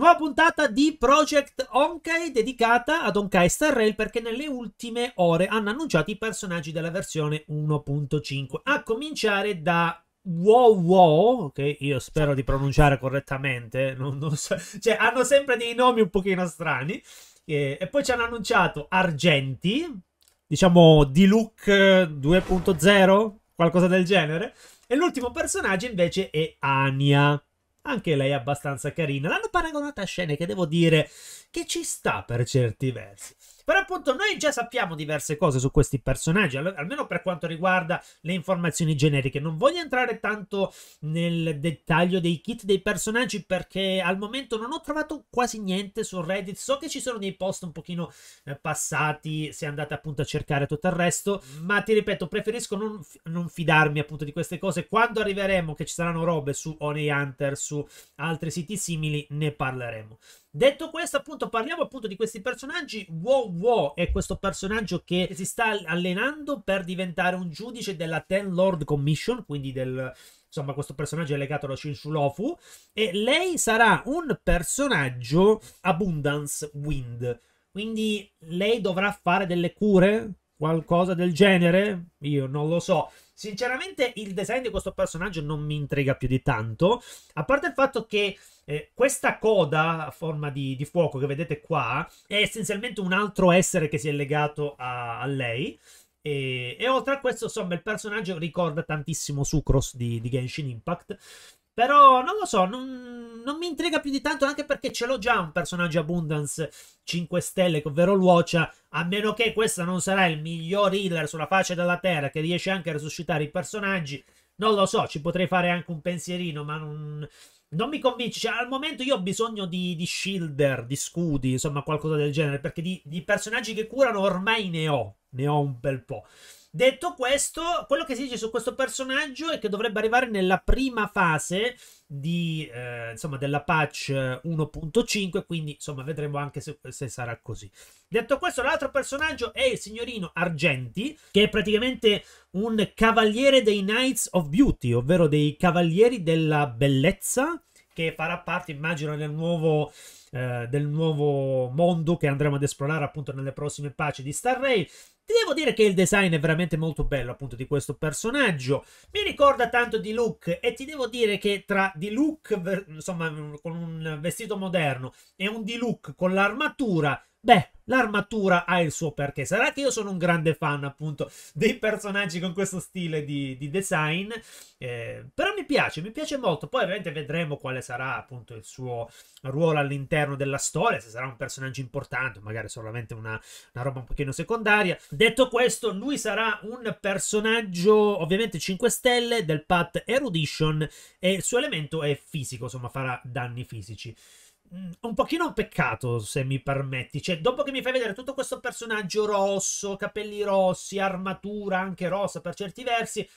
Nuova puntata di Project Honkai dedicata ad Honkai Star Rail perché nelle ultime ore hanno annunciato i personaggi della versione 1.5, a cominciare da Wow Wow, che io spero di pronunciare correttamente, non, non so. cioè hanno sempre dei nomi un pochino strani, e, e poi ci hanno annunciato Argenti, diciamo di look 2.0, qualcosa del genere, e l'ultimo personaggio invece è Ania anche lei è abbastanza carina. L'hanno paragonata a scene che devo dire che ci sta per certi versi. Però appunto noi già sappiamo diverse cose su questi personaggi, almeno per quanto riguarda le informazioni generiche. Non voglio entrare tanto nel dettaglio dei kit dei personaggi perché al momento non ho trovato quasi niente su Reddit. So che ci sono dei post un pochino eh, passati se andate appunto a cercare tutto il resto, ma ti ripeto, preferisco non, non fidarmi appunto di queste cose. Quando arriveremo che ci saranno robe su Honey Hunter, su altri siti simili, ne parleremo. Detto questo, appunto, parliamo appunto di questi personaggi. Wow Wow è questo personaggio che si sta allenando per diventare un giudice della Ten Lord Commission, quindi del insomma, questo personaggio è legato alla Shinshulofu. E lei sarà un personaggio Abundance Wind. Quindi lei dovrà fare delle cure, qualcosa del genere? Io non lo so. Sinceramente, il design di questo personaggio non mi intriga più di tanto. A parte il fatto che eh, questa coda a forma di, di, fuoco che vedete qua è essenzialmente un altro essere che si è legato a, a lei. E, e, oltre a questo, insomma, il personaggio ricorda tantissimo Sucros di, di Genshin Impact. Però non lo so, non, non mi intriga più di tanto anche perché ce l'ho già un personaggio Abundance 5 stelle, ovvero Luocia, a meno che questa non sarà il miglior healer sulla faccia della terra che riesce anche a resuscitare i personaggi. Non lo so, ci potrei fare anche un pensierino, ma non, non mi convince. Cioè, al momento io ho bisogno di, di, shielder, di scudi, insomma, qualcosa del genere. Perché di, di personaggi che curano ormai ne ho. Ne ho un bel po'. Detto questo, quello che si dice su questo personaggio è che dovrebbe arrivare nella prima fase di, eh, insomma, della patch 1.5, eh, quindi insomma vedremo anche se, se sarà così. Detto questo, l'altro personaggio è il signorino Argenti, che è praticamente un cavaliere dei Knights of Beauty, ovvero dei cavalieri della bellezza, che farà parte, immagino, del nuovo eh, del nuovo mondo che andremo ad esplorare appunto nelle prossime patch di Star Rail devo dire che il design è veramente molto bello, appunto, di questo personaggio. Mi ricorda tanto di Luke e ti devo dire che tra di Luke, insomma, con un vestito moderno e un di Luke con l'armatura, Beh, l'armatura ha il suo perché. Sarà che io sono un grande fan, appunto, dei personaggi con questo stile di, di design. Eh, però mi piace, mi piace molto. Poi, ovviamente, vedremo quale sarà appunto il suo ruolo all'interno della storia. Se sarà un personaggio importante, magari solamente una, una roba un pochino secondaria. Detto questo, lui sarà un personaggio, ovviamente 5 stelle del Path Erudition. E il suo elemento è fisico, insomma, farà danni fisici. Mm, un pochino un peccato, se mi permetti. Cioè, dopo che mi fai vedere tutto questo personaggio rosso, capelli rossi, armatura anche rossa per certi versi,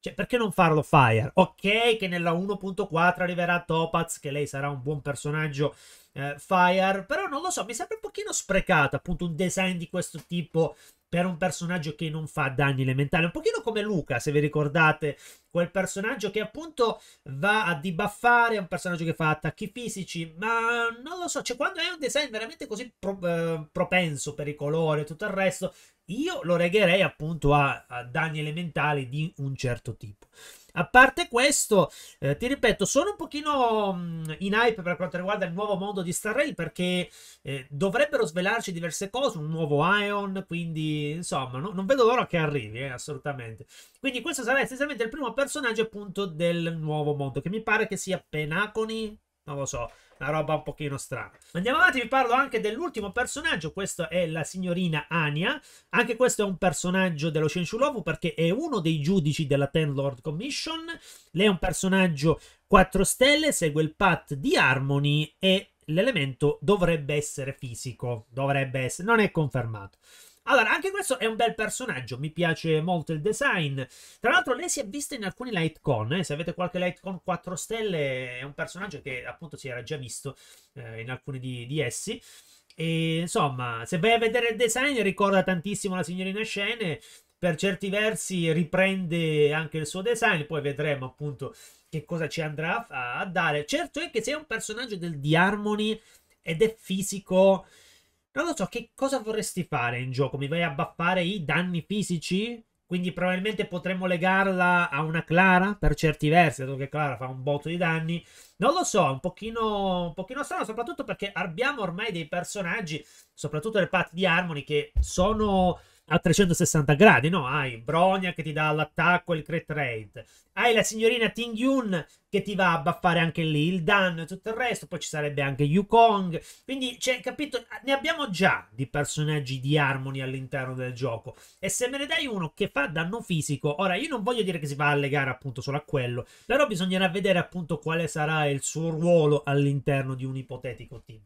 cioè, perché non farlo Fire? Ok che nella 1.4 arriverà Topaz, che lei sarà un buon personaggio eh, Fire, però non lo so, mi sembra un pochino sprecata appunto un design di questo tipo per un personaggio che non fa danni elementali, un pochino come Luca, se vi ricordate, quel personaggio che appunto va a debuffare, è un personaggio che fa attacchi fisici, ma non lo so, cioè quando è un design veramente così pro, eh, propenso per i colori e tutto il resto, io lo regherei appunto a, a danni elementali di un certo tipo. A parte questo, eh, ti ripeto, sono un pochino mh, mm, in hype per quanto riguarda il nuovo mondo di Star Rail perché eh, dovrebbero svelarci diverse cose, un nuovo Ion, quindi insomma, no, non vedo l'ora che arrivi, eh, assolutamente. Quindi questo sarà essenzialmente il primo personaggio appunto del nuovo mondo, che mi pare che sia Penaconi, non lo so, una roba un pochino strana. Andiamo avanti, vi parlo anche dell'ultimo personaggio, questa è la signorina Ania, anche questo è un personaggio dello Shenshulov perché è uno dei giudici della Ten Lord Commission, lei è un personaggio 4 stelle, segue il path di Harmony e l'elemento dovrebbe essere fisico, dovrebbe essere, non è confermato. Allora, anche questo è un bel personaggio, mi piace molto il design. Tra l'altro lei si è vista in alcuni Lightcon, eh? se avete qualche Lightcon 4 stelle è un personaggio che appunto si era già visto eh, in alcuni di, di essi. E insomma, se vai a vedere il design ricorda tantissimo la signorina Scene, per certi versi riprende anche il suo design, poi vedremo appunto che cosa ci andrà a, a dare. Certo è che se è un personaggio del D-Harmony ed è fisico non lo so, che cosa vorresti fare in gioco? Mi vai a baffare i danni fisici? Quindi probabilmente potremmo legarla a una Clara per certi versi, dato che Clara fa un botto di danni. Non lo so, è un pochino, un pochino strano, soprattutto perché abbiamo ormai dei personaggi, soprattutto le path di Harmony, che sono a 360 gradi, no? Hai ah, Bronia che ti dà l'attacco e il crit rate, hai la signorina Ting Yun che ti va a baffare anche lì il danno e tutto il resto, poi ci sarebbe anche Yukong, quindi cioè, capito, ne abbiamo già di personaggi di Harmony all'interno del gioco e se me ne dai uno che fa danno fisico, ora io non voglio dire che si va a legare appunto solo a quello, però bisognerà vedere appunto quale sarà il suo ruolo all'interno di un ipotetico team.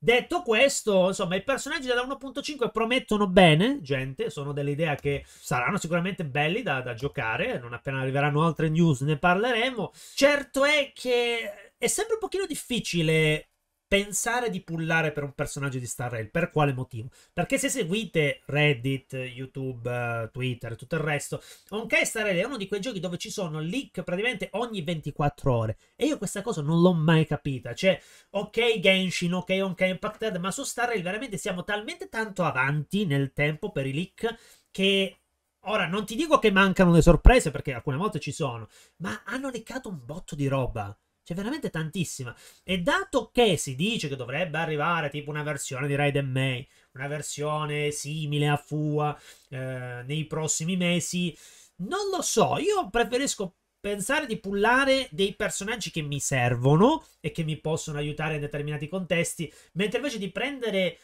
Detto questo, insomma, i personaggi della 1.5 promettono bene, gente, sono dell'idea che saranno sicuramente belli da, da giocare, non appena arriveranno altre news ne parleremo. Certo è che è sempre un pochino difficile pensare di pullare per un personaggio di Star Rail. Per quale motivo? Perché se seguite Reddit, YouTube, Twitter e tutto il resto, Honkai Star Rail è uno di quei giochi dove ci sono leak praticamente ogni 24 ore. E io questa cosa non l'ho mai capita. Cioè, ok Genshin, ok Honkai Impacted, ma su Star Rail veramente siamo talmente tanto avanti nel tempo per i leak che Ora, non ti dico che mancano le sorprese, perché alcune volte ci sono, ma hanno leccato un botto di roba. C'è veramente tantissima. E dato che si dice che dovrebbe arrivare tipo una versione di Raid Raiden May, una versione simile a Fua eh, nei prossimi mesi, non lo so. Io preferisco pensare di pullare dei personaggi che mi servono e che mi possono aiutare in determinati contesti, mentre invece di prendere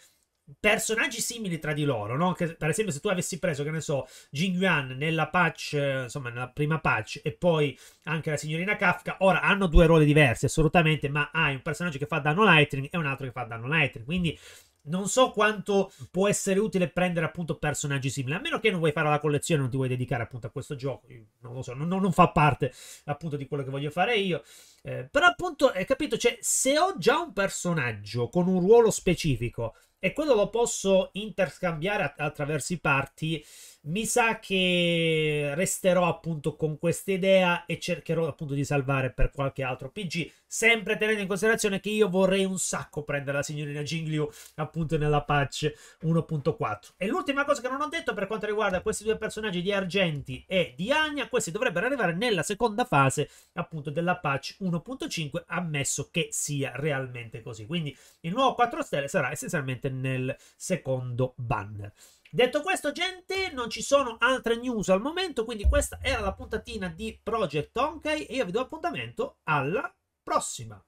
personaggi simili tra di loro, no? Che, per esempio, se tu avessi preso, che ne so, Jing Yuan nella patch, insomma, nella prima patch, e poi anche la signorina Kafka, ora hanno due ruoli diversi, assolutamente, ma hai un personaggio che fa danno Lightning e un altro che fa danno Lightning, quindi... Non so quanto può essere utile prendere appunto personaggi simili, a meno che non vuoi fare la collezione, non ti vuoi dedicare appunto a questo gioco, non lo so, non, non fa parte appunto di quello che voglio fare io. Eh, però appunto, hai eh, capito, cioè, se ho già un personaggio con un ruolo specifico e quello lo posso interscambiare att- attraverso i parti, mi sa che resterò appunto con questa idea e cercherò appunto di salvare per qualche altro PG, sempre tenendo in considerazione che io vorrei un sacco prendere la signorina Gingliu appunto nella patch 1.4. E l'ultima cosa che non ho detto per quanto riguarda questi due personaggi di Argenti e di Agna, questi dovrebbero arrivare nella seconda fase appunto della patch 1.4. 1.5 ammesso che sia realmente così. Quindi il nuovo 4 stelle sarà essenzialmente nel secondo banner. Detto questo, gente, non ci sono altre news al momento, quindi questa era la puntatina di Project Honkai e io vi do appuntamento alla prossima.